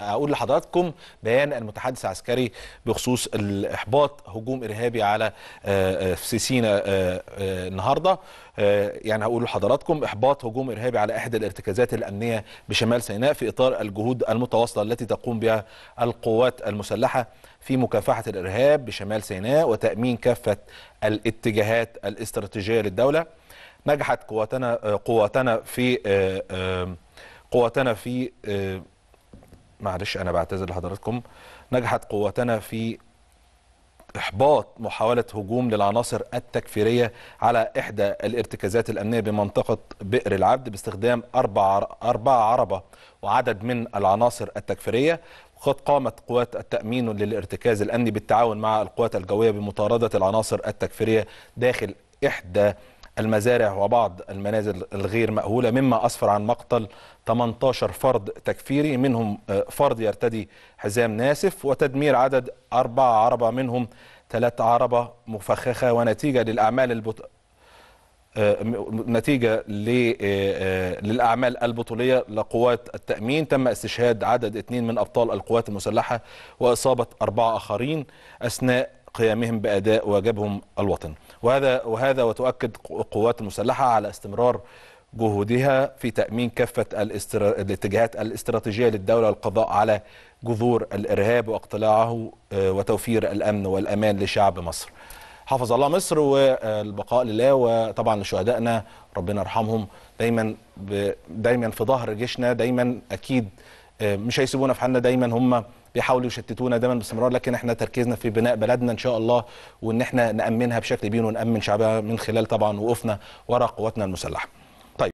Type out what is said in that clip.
أقول لحضراتكم بيان المتحدث العسكري بخصوص الإحباط هجوم إرهابي على آه، آه، في سينا آه، النهاردة يعني هقول لحضراتكم إحباط هجوم إرهابي على إحدى الارتكازات الأمنية بشمال سيناء في إطار الجهود المتواصلة التي تقوم بها القوات المسلحة في مكافحة الإرهاب بشمال سيناء وتأمين كافة الاتجاهات الاستراتيجية للدولة نجحت قواتنا قواتنا في قواتنا في معلش انا بعتذر لحضراتكم نجحت قوتنا في إحباط محاولة هجوم للعناصر التكفيرية على إحدى الارتكازات الأمنية بمنطقة بئر العبد باستخدام أربع, أربع عربة وعدد من العناصر التكفيرية وقد قامت قوات التأمين للارتكاز الأمني بالتعاون مع القوات الجوية بمطاردة العناصر التكفيرية داخل إحدى المزارع وبعض المنازل الغير مأهولة مما أسفر عن مقتل 18 فرد تكفيري منهم آه، فرد يرتدي حزام ناسف وتدمير عدد أربعة عربة منهم ثلاث عربة مفخخة ونتيجة للأعمال البط... آه، نتيجة آه، للأعمال البطولية لقوات التأمين تم استشهاد عدد اثنين من أبطال القوات المسلحة وإصابة أربعة آخرين أثناء قيامهم بأداء واجبهم الوطني وهذا وهذا وتؤكد القوات المسلحة على استمرار جهودها في تأمين كافة الاستر... الاتجاهات الاستراتيجية للدولة القضاء على جذور الإرهاب واقتلاعه آه، وتوفير الأمن والأمان لشعب مصر حفظ الله مصر والبقاء لله وطبعا لشهدائنا ربنا يرحمهم دايما ب... دايما في ظهر جيشنا دايما أكيد آه، مش هيسيبونا في حالنا دايما هم بيحاولوا يشتتونا دايما باستمرار لكن احنا تركيزنا في بناء بلدنا ان شاء الله وان احنا نامنها بشكل بين ونامن شعبها من خلال طبعا وقوفنا وراء قواتنا المسلحه